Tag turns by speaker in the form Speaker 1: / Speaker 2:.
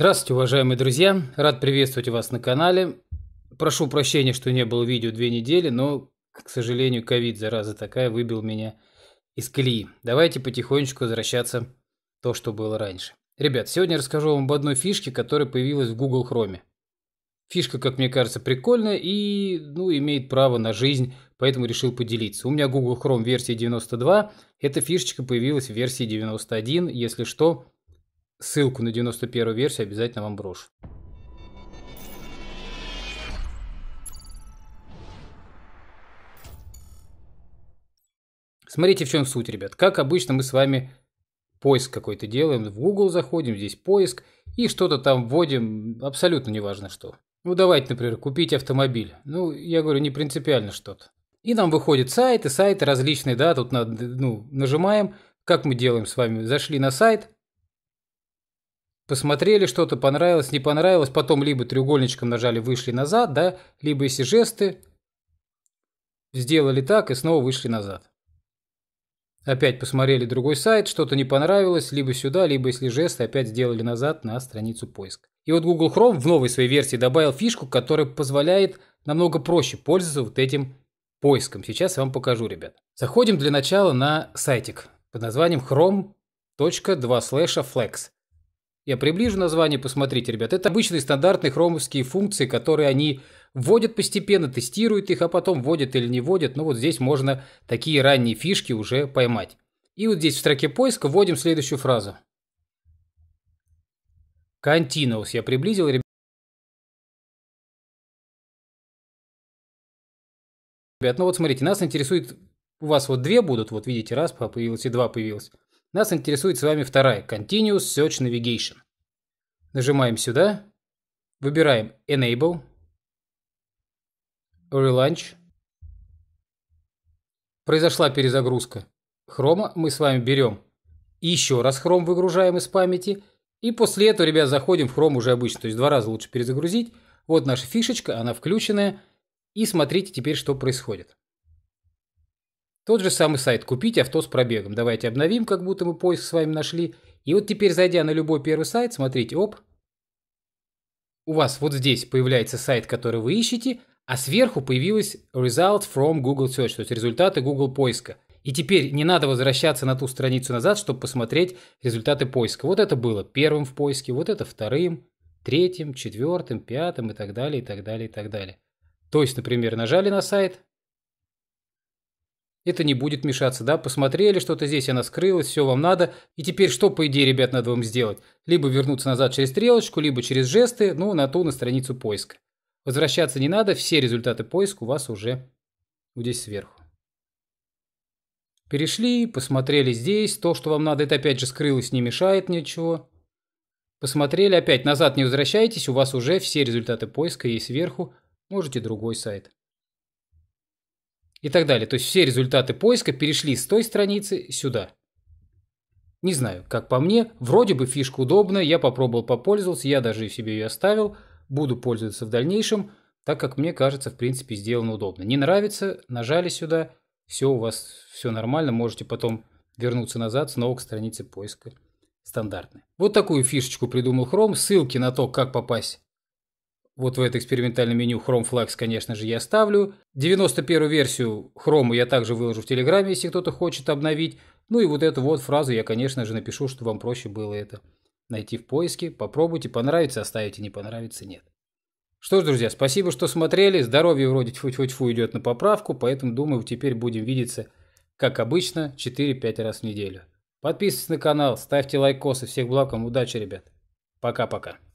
Speaker 1: Здравствуйте, уважаемые друзья! Рад приветствовать вас на канале. Прошу прощения, что не было видео две недели, но, к сожалению, ковид, зараза такая, выбил меня из колеи. Давайте потихонечку возвращаться в то, что было раньше. Ребят, сегодня я расскажу вам об одной фишке, которая появилась в Google Chrome. Фишка, как мне кажется, прикольная и ну, имеет право на жизнь, поэтому решил поделиться. У меня Google Chrome версии 92, эта фишечка появилась в версии 91, если что, Ссылку на 91 версию обязательно вам брошу. Смотрите, в чем суть, ребят. Как обычно мы с вами поиск какой-то делаем, в Google заходим, здесь поиск, и что-то там вводим, абсолютно неважно что. Ну, давайте, например, купить автомобиль. Ну, я говорю, не принципиально что-то. И нам выходят сайты, сайты различные, да, тут надо, ну, нажимаем. Как мы делаем с вами? Зашли на сайт, посмотрели что-то, понравилось, не понравилось, потом либо треугольничком нажали, вышли назад, да, либо если жесты, сделали так и снова вышли назад. Опять посмотрели другой сайт, что-то не понравилось, либо сюда, либо если жесты, опять сделали назад на страницу поиска. И вот Google Chrome в новой своей версии добавил фишку, которая позволяет намного проще пользоваться вот этим поиском. Сейчас я вам покажу, ребят. Заходим для начала на сайтик под названием chrome.2/flex. Я приближу название, посмотрите, ребят. Это обычные стандартные хромовские функции, которые они вводят постепенно, тестируют их, а потом вводят или не вводят. Но ну, вот здесь можно такие ранние фишки уже поймать. И вот здесь в строке поиска вводим следующую фразу. Continuous. Я приблизил, ребят. Ребят, ну вот смотрите, нас интересует, у вас вот две будут, вот видите, раз появилось и два появилось. Нас интересует с вами вторая – Continuous Search Navigation. Нажимаем сюда, выбираем Enable, Relaunch. Произошла перезагрузка хрома. Мы с вами берем и еще раз хром выгружаем из памяти. И после этого, ребят, заходим в хром уже обычно. То есть два раза лучше перезагрузить. Вот наша фишечка, она включенная. И смотрите теперь, что происходит. Тот же самый сайт «Купить авто с пробегом». Давайте обновим, как будто мы поиск с вами нашли. И вот теперь, зайдя на любой первый сайт, смотрите, оп. У вас вот здесь появляется сайт, который вы ищете, а сверху появилась Result from Google Search, то есть результаты Google поиска. И теперь не надо возвращаться на ту страницу назад, чтобы посмотреть результаты поиска. Вот это было первым в поиске, вот это вторым, третьим, четвертым, пятым и так далее, и так далее, и так далее. То есть, например, нажали на сайт, это не будет мешаться, да? Посмотрели, что-то здесь она скрылась, все вам надо. И теперь что, по идее, ребят, надо вам сделать? Либо вернуться назад через стрелочку, либо через жесты, ну, на ту, на страницу поиска. Возвращаться не надо, все результаты поиска у вас уже вот здесь сверху. Перешли, посмотрели здесь, то, что вам надо, это опять же скрылось, не мешает ничего. Посмотрели, опять назад не возвращайтесь, у вас уже все результаты поиска есть сверху, можете другой сайт и так далее. То есть все результаты поиска перешли с той страницы сюда. Не знаю, как по мне, вроде бы фишка удобная, я попробовал, попользоваться, я даже себе ее оставил, буду пользоваться в дальнейшем, так как мне кажется, в принципе, сделано удобно. Не нравится, нажали сюда, все у вас, все нормально, можете потом вернуться назад, снова к странице поиска стандартной. Вот такую фишечку придумал Chrome, ссылки на то, как попасть вот в это экспериментальное меню Chrome Flex, конечно же, я ставлю. 91-ю версию Chrome я также выложу в Телеграме, если кто-то хочет обновить. Ну и вот эту вот фразу я, конечно же, напишу, чтобы вам проще было это найти в поиске. Попробуйте, понравится оставите, не понравится нет. Что ж, друзья, спасибо, что смотрели. Здоровье вроде тьфу-тьфу-тьфу идет на поправку, поэтому, думаю, теперь будем видеться, как обычно, 4-5 раз в неделю. Подписывайтесь на канал, ставьте лайкосы. Всех благ вам, удачи, ребят. Пока-пока.